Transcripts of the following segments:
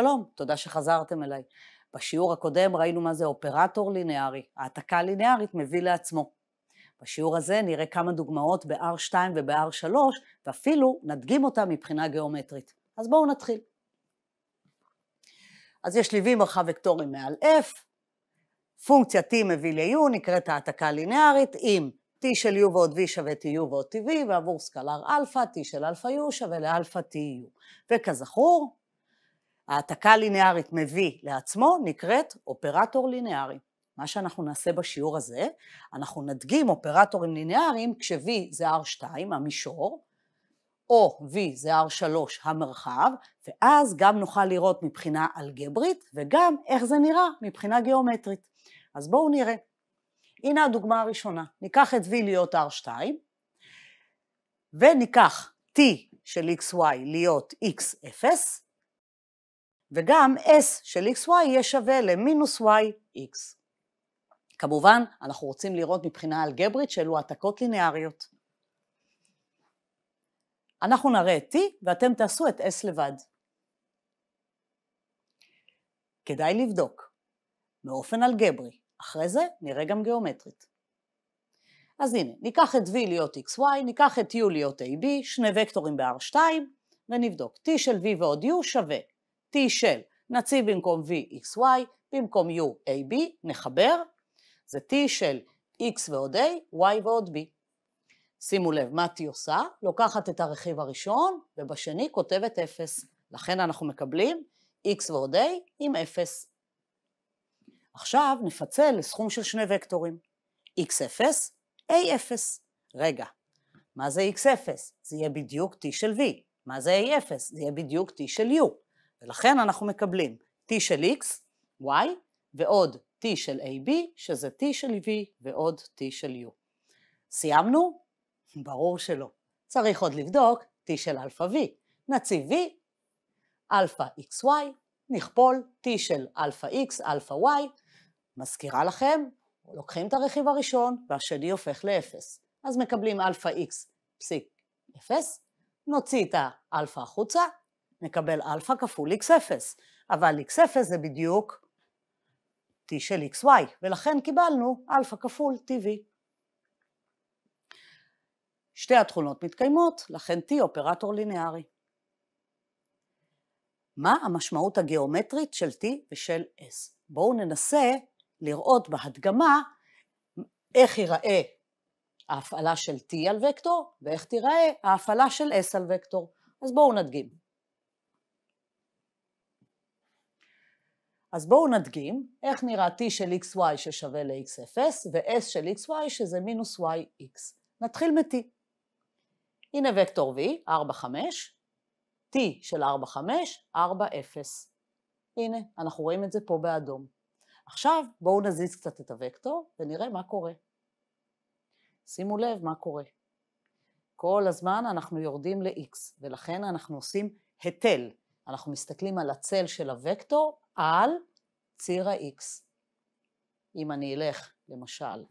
שלום, תודה שחזרתם אליי. בשיעור הקודם ראינו מה זה אופרטור לינארי, העתקה לינארית מביא לעצמו. בשיעור הזה נראה כמה דוגמאות ב-R2 וב-R3, ואפילו נדגים אותה מבחינה גיאומטרית. אז בואו נתחיל. אז יש לי V מרחב וקטורים מעל F, פונקציה T מביא ל-U נקראת העתקה לינארית אם T של U ועוד V שווה TU ועוד TV, ועבור סקלר אלפא, T של אלפא U שווה לאלפא TU. וכזכור, העתקה לינארית מביא לעצמו נקראת אופרטור לינארי. מה שאנחנו נעשה בשיעור הזה, אנחנו נדגים אופרטורים לינאריים כש-V זה R2, המישור, או V זה R3, המרחב, ואז גם נוכל לראות מבחינה אלגברית וגם איך זה נראה מבחינה גיאומטרית. אז בואו נראה. הנה הדוגמה הראשונה. ניקח את V להיות R2, וניקח T של XY להיות X0, וגם S של XY יהיה שווה למינוס YX. כמובן, אנחנו רוצים לראות מבחינה אלגברית שאלו העתקות לינאריות. אנחנו נראה את T ואתם תעשו את S לבד. כדאי לבדוק, באופן אלגברי, אחרי זה נראה גם גיאומטרית. אז הנה, ניקח את V להיות XY, ניקח את U להיות AB, שני וקטורים ב-R2, ונבדוק. T של V ועוד U שווה T של נציב במקום VXY, במקום U AB, נחבר, זה T של X ועוד A, Y ועוד B. שימו לב מה T עושה, לוקחת את הרכיב הראשון ובשני כותבת 0. לכן אנחנו מקבלים X ועוד A עם 0. עכשיו נפצל לסכום של שני וקטורים, x0, a0. רגע, מה זה x0? זה יהיה בדיוק t של v. מה זה a0? זה יהיה בדיוק t של u. ולכן אנחנו מקבלים t של x, y, ועוד t של ab, שזה t של v, ועוד t של u. סיימנו? ברור שלא. צריך עוד לבדוק t של alpha v. נציב v, אלפא xy, נכפול t של alpha x, alpha y. מזכירה לכם, לוקחים את הרכיב הראשון והשני הופך לאפס. אז מקבלים alpha x פסיק 0, נוציא את האלפא החוצה, נקבל אלפא כפול x0, אבל x0 זה בדיוק t של xy, ולכן קיבלנו אלפא כפול tv. שתי התכונות מתקיימות, לכן t אופרטור ליניארי. מה המשמעות הגיאומטרית של t ושל s? בואו ננסה לראות בהדגמה איך ייראה ההפעלה של t על וקטור ואיך תיראה ההפעלה של s על וקטור. אז בואו נדגים. אז בואו נדגים איך נראה t של xy ששווה ל-x0 ו-s של xy שזה מינוס yx. נתחיל מ-t. הנה וקטור v, 4, 5, t של 4, 5, 4, 0. הנה, אנחנו רואים את זה פה באדום. עכשיו בואו נזיז קצת את הוקטור ונראה מה קורה. שימו לב מה קורה. כל הזמן אנחנו יורדים ל-x, ולכן אנחנו עושים היטל. אנחנו מסתכלים על הצל של הוקטור על ציר ה-X. אם אני אלך, למשל,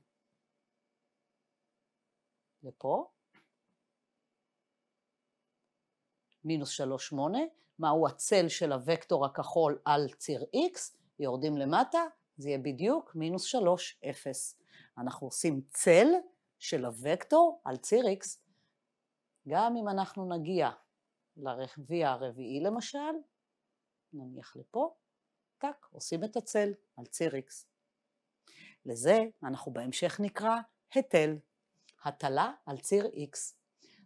לפה, מינוס 3, 8, מהו הצל של הוקטור הכחול על ציר X, יורדים למטה, זה יהיה בדיוק מינוס 3, 0. אנחנו עושים צל של הוקטור על ציר X. גם אם אנחנו נגיע לרביע הרביעי למשל, נניח לפה, טק, עושים את הצל על ציר X. לזה אנחנו בהמשך נקרא היטל, הטלה על ציר X.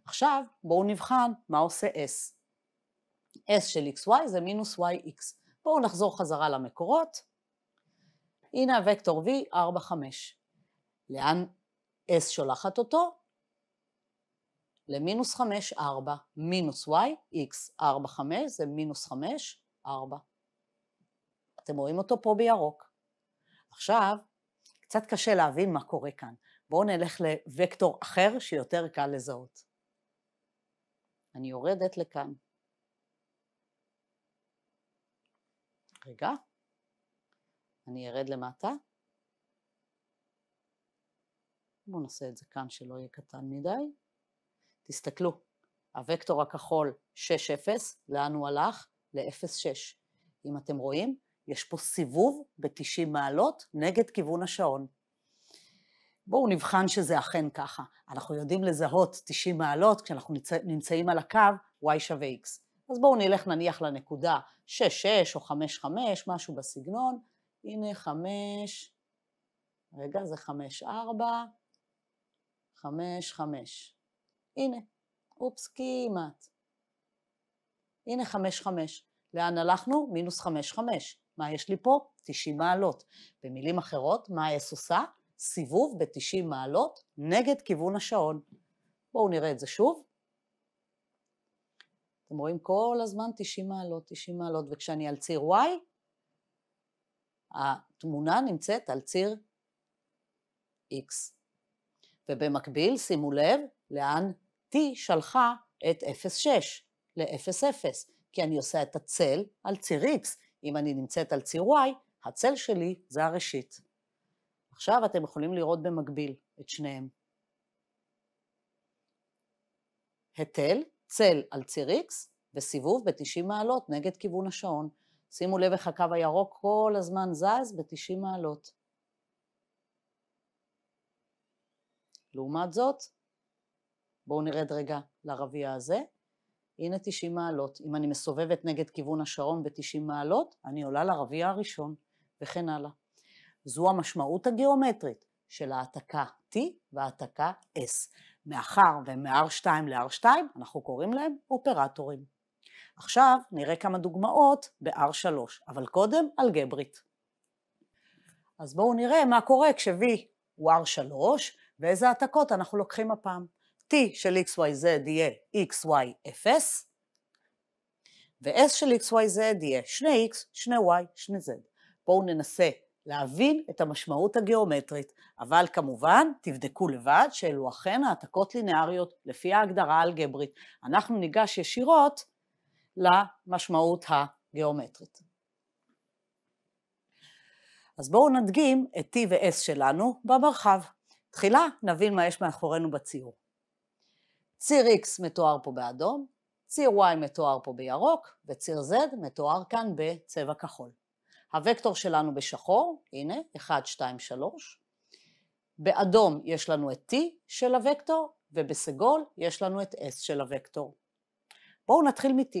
עכשיו בואו נבחן מה עושה S. S של XY זה מינוס YX. בואו נחזור חזרה למקורות. הנה הוקטור V, 4, 5. לאן S שולחת אותו? למינוס 5, 4. מינוס Y, X, 4, 5, זה מינוס 5, 4. אתם רואים אותו פה בירוק. עכשיו, קצת קשה להבין מה קורה כאן. בואו נלך לוקטור אחר שיותר קל לזהות. אני יורדת לכאן. רגע, אני ארד למטה. בואו נעשה את זה כאן שלא יהיה קטן מדי. תסתכלו, הוקטור הכחול 6-0, לאן הוא הלך? ל-0-6. אם אתם רואים, יש פה סיבוב ב-90 מעלות נגד כיוון השעון. בואו נבחן שזה אכן ככה. אנחנו יודעים לזהות 90 מעלות כשאנחנו נמצא, נמצאים על הקו y שווה x. אז בואו נלך נניח לנקודה 6-6 או 5-5, משהו בסגנון. הנה 5, רגע, זה 5-4, 5-5. הנה, אופס, כמעט. הנה 5-5. לאן הלכנו? מינוס 5-5. מה יש לי פה? 90 מעלות. במילים אחרות, מה האס עושה? סיבוב ב-90 מעלות נגד כיוון השעון. בואו נראה את זה שוב. אתם רואים כל הזמן 90 מעלות, 90 מעלות, וכשאני על ציר Y, התמונה נמצאת על ציר X. ובמקביל, שימו לב, לאן T שלחה את 0.6 ל-0.0, כי אני עושה את הצל על ציר X. אם אני נמצאת על ציר Y, הצל שלי זה הראשית. עכשיו אתם יכולים לראות במקביל את שניהם. היטל, צל על ציר X וסיבוב ב-90 מעלות נגד כיוון השעון. שימו לב איך הקו הירוק כל הזמן זז ב-90 מעלות. לעומת זאת, בואו נרד רגע לרביע הזה. הנה 90 מעלות. אם אני מסובבת נגד כיוון השרון ב-90 מעלות, אני עולה לרביע הראשון, וכן הלאה. זו המשמעות הגיאומטרית של העתקה T והעתקה S. מאחר ומ-R2 ל-R2 אנחנו קוראים להם אופרטורים. עכשיו נראה כמה דוגמאות ב-R3, אבל קודם אלגברית. אז בואו נראה מה קורה כש-V הוא R3 ואיזה העתקות אנחנו לוקחים הפעם. t של xyz יהיה xy0, ו-s של xyz יהיה שני x שני y שני z בואו ננסה להבין את המשמעות הגיאומטרית, אבל כמובן, תבדקו לבד שאלו אכן העתקות לינאריות לפי ההגדרה האלגברית. אנחנו ניגש ישירות למשמעות הגיאומטרית. אז בואו נדגים את t ו-s שלנו במרחב. תחילה נבין מה יש מאחורינו בציור. ציר X מתואר פה באדום, ציר Y מתואר פה בירוק, וציר Z מתואר כאן בצבע כחול. הוקטור שלנו בשחור, הנה, 1, 2, 3. באדום יש לנו את T של הוקטור, ובסגול יש לנו את S של הוקטור. בואו נתחיל מ-T.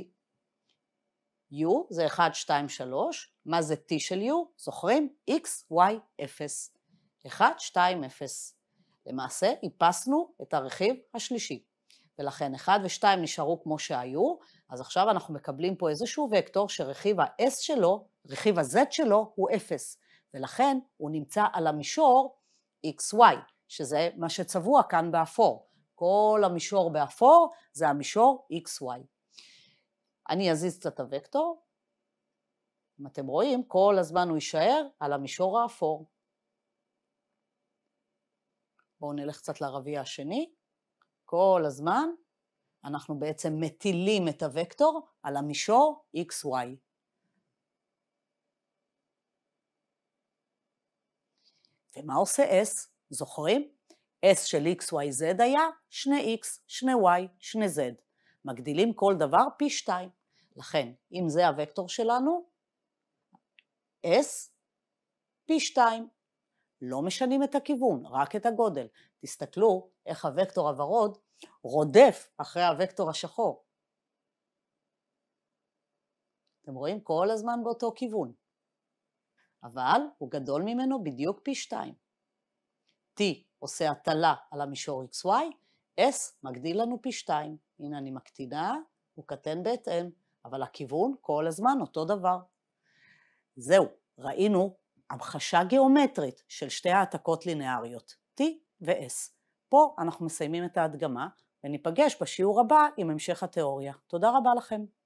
U זה 1, 2, 3, מה זה T של U? זוכרים? X, Y, 0. 1, 2, 0. למעשה, איפסנו את הרכיב השלישי. ולכן 1 ו-2 נשארו כמו שהיו, אז עכשיו אנחנו מקבלים פה איזשהו וקטור שרכיב ה-S שלו, רכיב ה-Z שלו הוא 0, ולכן הוא נמצא על המישור XY, שזה מה שצבוע כאן באפור. כל המישור באפור זה המישור XY. אני אזיז קצת את הוקטור, אם אתם רואים, כל הזמן הוא יישאר על המישור האפור. בואו נלך קצת לרביע השני. כל הזמן, אנחנו בעצם מטילים את הוקטור על המישור xy. ומה עושה S? זוכרים? S של xyz היה 2x, 2y, 2z. מגדילים כל דבר פי 2. לכן, אם זה הוקטור שלנו, S פי 2 לא משנים את הכיוון, רק את הגודל. תסתכלו איך הוקטור הוורוד רודף אחרי הוקטור השחור. אתם רואים? כל הזמן באותו כיוון. אבל הוא גדול ממנו בדיוק פי שתיים. T עושה הטלה על המישור XY, S מגדיל לנו פי שתיים. הנה אני מקטינה, הוא קטן בהתאם, אבל הכיוון כל הזמן אותו דבר. זהו, ראינו המחשה גיאומטרית של שתי העתקות לינאריות, T ו-S. פה אנחנו מסיימים את ההדגמה וניפגש בשיעור הבא עם המשך התיאוריה. תודה רבה לכם.